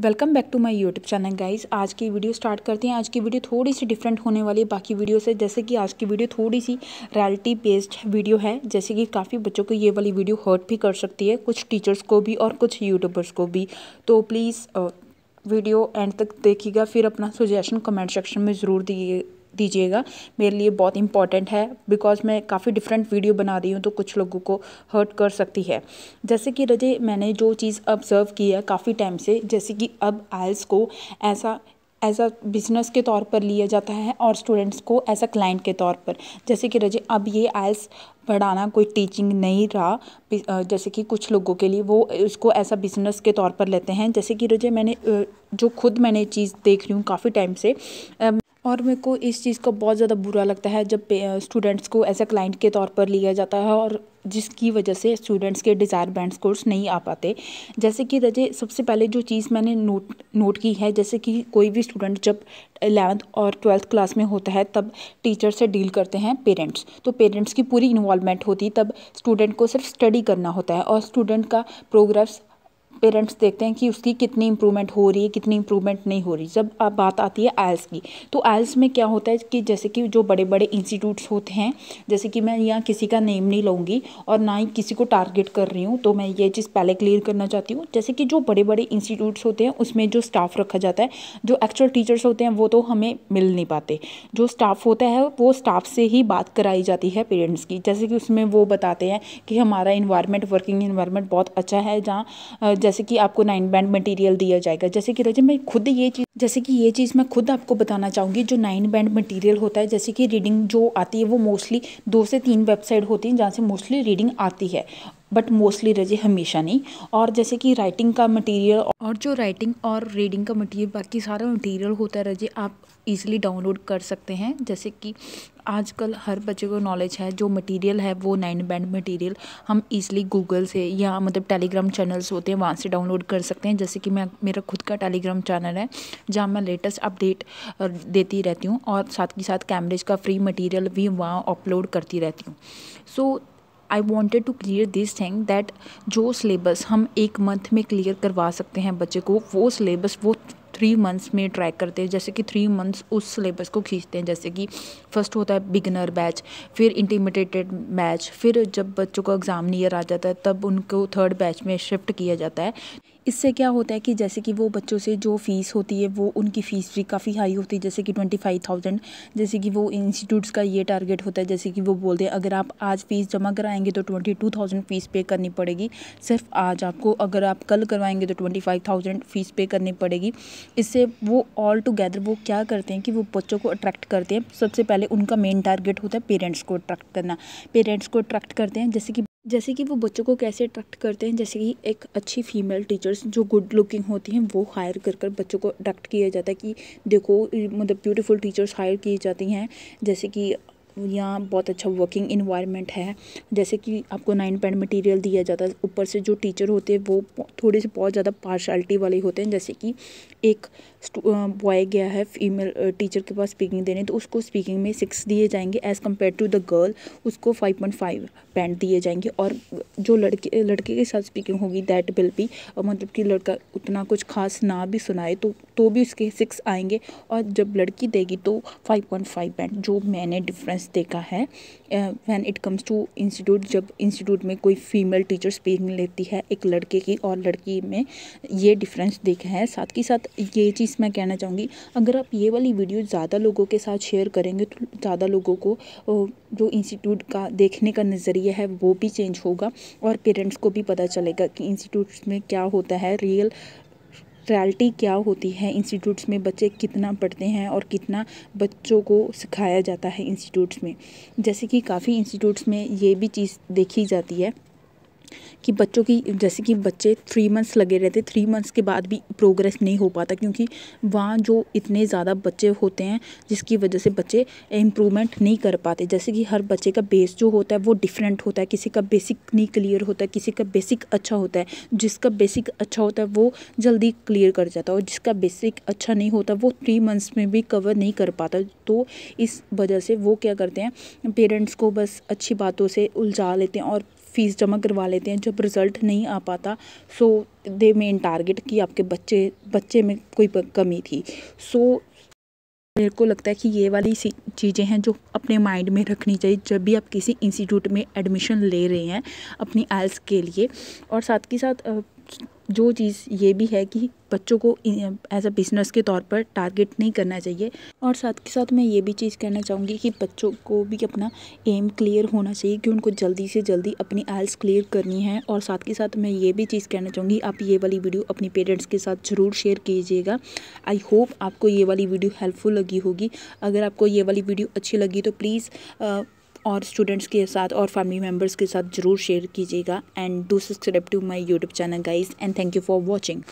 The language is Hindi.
welcome back to my YouTube channel guys आज की वीडियो स्टार्ट करते हैं आज की वीडियो थोड़ी सी डिफरेंट होने वाली है बाकी वीडियो से जैसे कि आज की वीडियो थोड़ी सी रियलिटी बेस्ड वीडियो है जैसे कि काफ़ी बच्चों को ये वाली वीडियो हर्ट भी कर सकती है कुछ टीचर्स को भी और कुछ यूट्यूबर्स को भी तो प्लीज़ वीडियो एंड तक देखिएगा फिर अपना सुजेशन कमेंट सेक्शन में ज़रूर दिए दीजिएगा मेरे लिए बहुत इंपॉर्टेंट है बिकॉज मैं काफ़ी डिफरेंट वीडियो बना रही हूँ तो कुछ लोगों को हर्ट कर सकती है जैसे कि रजे मैंने जो चीज़ ऑब्ज़र्व की है काफ़ी टाइम से जैसे कि अब आयल्स को ऐसा एज अ बिजनेस के तौर पर लिया जाता है और स्टूडेंट्स को एज अ क्लाइंट के तौर पर जैसे कि रजे अब ये आयल्स पढ़ाना कोई टीचिंग नहीं रहा जैसे कि कुछ लोगों के लिए वो उसको ऐसा बिजनेस के तौर पर लेते हैं जैसे कि रजे मैंने जो खुद मैंने चीज़ देख रही हूँ काफ़ी टाइम से और मेरे को इस चीज़ का बहुत ज़्यादा बुरा लगता है जब स्टूडेंट्स को एज क्लाइंट के तौर पर लिया जाता है और जिसकी वजह से स्टूडेंट्स के डिज़ायर बैंड स्कोर्स नहीं आ पाते जैसे कि रजे सबसे पहले जो चीज़ मैंने नोट नोट की है जैसे कि कोई भी स्टूडेंट जब एलेवंथ और ट्वेल्थ क्लास में होता है तब टीचर से डील करते हैं पेरेंट्स तो पेरेंट्स की पूरी इन्वॉल्वमेंट होती तब स्टूडेंट को सिर्फ स्टडी करना होता है और स्टूडेंट का प्रोग्रेस पेरेंट्स देखते हैं कि उसकी कितनी इम्प्रूवमेंट हो रही है कितनी इंप्रूवमेंट नहीं हो रही जब अब बात आती है आयल्स की तो आयल्स में क्या होता है कि जैसे कि जो बड़े बड़े इंस्टीट्यूट्स होते हैं जैसे कि मैं यहाँ किसी का नेम नहीं लूँगी और ना ही किसी को टारगेट कर रही हूँ तो मैं ये चीज़ पहले क्लियर करना चाहती हूँ जैसे कि जो बड़े बड़े इंस्टीट्यूट्स होते हैं उसमें जो स्टाफ रखा जाता है जो एक्चुअल टीचर्स होते हैं वो तो हमें मिल नहीं पाते जो स्टाफ होता है वो स्टाफ से ही बात कराई जाती है पेरेंट्स की जैसे कि उसमें वो बताते हैं कि हमारा इन्वायरमेंट वर्किंग इन्वायरमेंट बहुत अच्छा है जहाँ जैसे कि आपको नाइन बैंड मटेरियल दिया जाएगा जैसे कि रजे मैं खुद ये चीज़ जैसे कि ये चीज़ मैं खुद आपको बताना चाहूँगी जो नाइन बैंड मटेरियल होता है जैसे कि रीडिंग जो आती है वो मोस्टली दो से तीन वेबसाइट होती हैं जहाँ से मोस्टली रीडिंग आती है बट मोस्टली रजे हमेशा नहीं और जैसे कि राइटिंग का मटेरियल और जो राइटिंग और रीडिंग का मटेरियल बाकी सारा मटेरियल होता है रजे आप इजीली डाउनलोड कर सकते हैं जैसे कि आजकल हर बच्चे को नॉलेज है जो मटेरियल है वो नाइन बैंड मटेरियल हम ईजली गूगल से या मतलब टेलीग्राम चैनल्स होते हैं वहाँ से डाउनलोड कर सकते हैं जैसे कि मैं मेरा खुद का टेलीग्राम चैनल है जहाँ मैं लेटेस्ट अपडेट देती रहती हूँ और साथ ही साथ कैमरेज का फ्री मटीरियल भी वहाँ अपलोड करती रहती हूँ so so, I wanted to clear this thing that जो सिलेबस हम एक मंथ में क्लियर करवा सकते हैं बच्चे को वो सिलेबस वो थ्री मंथ्स में ट्रैक करते हैं जैसे कि थ्री मंथ्स उस सिलेबस को खींचते हैं जैसे कि फर्स्ट होता है बिगनर बैच फिर इंटीमीडिएटेड बैच फिर जब बच्चों का एग्ज़ाम नियर आ जाता है तब उनको थर्ड बैच में शिफ्ट किया जाता है इससे क्या होता है कि जैसे कि वो बच्चों से जो फ़ीस होती है वो उनकी फ़ीस भी काफ़ी हाई होती है जैसे कि ट्वेंटी फाइव थाउजेंड जैसे कि वो इंस्टीट्यूट्स का ये टारगेट होता है जैसे कि वो बोलते हैं अगर आप आज फ़ीस जमा कराएंगे तो ट्वेंटी टू थाउजेंड फ़ीस पे करनी पड़ेगी सिर्फ आज आपको अगर आप कल करवाएंगे तो ट्वेंटी फाइव थाउजेंड फ़ीस पे करनी पड़ेगी इससे वो ऑल टुगेदर वो क्या करते हैं कि वो बच्चों को अट्रैक्ट करते हैं सबसे पहले उनका मेन टारगेट होता है पेरेंट्स को अट्रैक्ट करना पेरेंट्स को अट्रैक्ट करते हैं जैसे कि जैसे कि वो बच्चों को कैसे अट्रैक्ट करते हैं जैसे कि एक अच्छी फीमेल टीचर्स जो गुड लुकिंग होती हैं वो हायर कर कर बच्चों को अट्रैक्ट किया जाता है कि देखो मतलब ब्यूटीफुल टीचर्स हायर की जाती हैं जैसे कि यहाँ बहुत अच्छा वर्किंग इन्वायरमेंट है जैसे कि आपको नाइन पेंट मटेरियल दिया जाता है ऊपर से जो टीचर होते हैं वो थोड़े से बहुत ज़्यादा पार्शलिटी वाले होते हैं जैसे कि एक बॉय गया है फीमेल टीचर के पास स्पीकिंग देने तो उसको स्पीकिंग में सिक्स दिए जाएंगे as compared to the girl उसको फाइव पॉइंट फाइव पेंट दिए जाएंगे और जो लड़के लड़के के साथ स्पीकिंग होगी दैट विल भी मतलब कि लड़का उतना कुछ खास ना भी सुनाए तो तो भी उसके सिक्स आएंगे और जब लड़की देगी तो फाइव पॉइंट फाइव पेंट जो मैंने डिफरेंस डिफरेंस देखा है when it comes to institute जब इंस्टीट्यूट में कोई फीमेल टीचर्स पेन लेती है एक लड़के की और लड़की में ये डिफरेंस देखा है साथ ही साथ ये चीज़ मैं कहना चाहूँगी अगर आप ये वाली वीडियो ज़्यादा लोगों के साथ शेयर करेंगे तो ज़्यादा लोगों को जो इंस्टीट्यूट का देखने का नज़रिया है वो भी चेंज होगा और पेरेंट्स को भी पता चलेगा कि इंस्टीट्यूट में क्या होता है रियल रियलिटी क्या होती है इंस्टीट्यूट्स में बच्चे कितना पढ़ते हैं और कितना बच्चों को सिखाया जाता है इंस्टीट्यूट्स में जैसे कि काफ़ी इंस्टीट्यूट्स में ये भी चीज़ देखी जाती है कि बच्चों की जैसे कि बच्चे थ्री मंथ्स लगे रहते थ्री मंथ्स के बाद भी प्रोग्रेस नहीं हो पाता क्योंकि वहाँ जो इतने ज़्यादा बच्चे होते हैं जिसकी वजह से बच्चे इम्प्रूवमेंट नहीं कर पाते जैसे कि हर बच्चे का बेस जो होता है वो डिफरेंट होता है किसी का बेसिक नहीं क्लियर होता है किसी का बेसिक अच्छा होता है जिसका बेसिक अच्छा होता है वो जल्दी क्लियर कर जाता है और जिसका बेसिक अच्छा नहीं होता वो थ्री मंथ्स में भी कवर नहीं कर पाता तो इस वजह से वो क्या करते हैं पेरेंट्स को बस अच्छी बातों से उलझा लेते हैं और फीस जमा करवा लेते हैं जब जब रिज़ल्ट नहीं आ पाता सो दे मेन टारगेट कि आपके बच्चे बच्चे में कोई कमी थी सो मेरे को लगता है कि ये वाली चीज़ें हैं जो अपने माइंड में रखनी चाहिए जब भी आप किसी इंस्टीट्यूट में एडमिशन ले रहे हैं अपनी एल्स के लिए और साथ ही साथ जो चीज़ ये भी है कि बच्चों को एज अ बिजनेस के तौर पर टारगेट नहीं करना चाहिए और साथ के साथ मैं ये भी चीज़ कहना चाहूँगी कि बच्चों को भी अपना एम क्लियर होना चाहिए कि उनको जल्दी से जल्दी अपनी आइल्स क्लियर करनी है और साथ के साथ मैं ये भी चीज़ कहना चाहूँगी आप ये वाली वीडियो अपने पेरेंट्स के साथ ज़रूर शेयर कीजिएगा आई होप आपको ये वाली वीडियो हेल्पफुल लगी होगी अगर आपको ये वाली वीडियो अच्छी लगी तो प्लीज़ और स्टूडेंट्स के साथ और फैमिली मेम्बर्स के साथ ज़रूर शेयर कीजिएगा and do subscribe to my YouTube channel guys and thank you for watching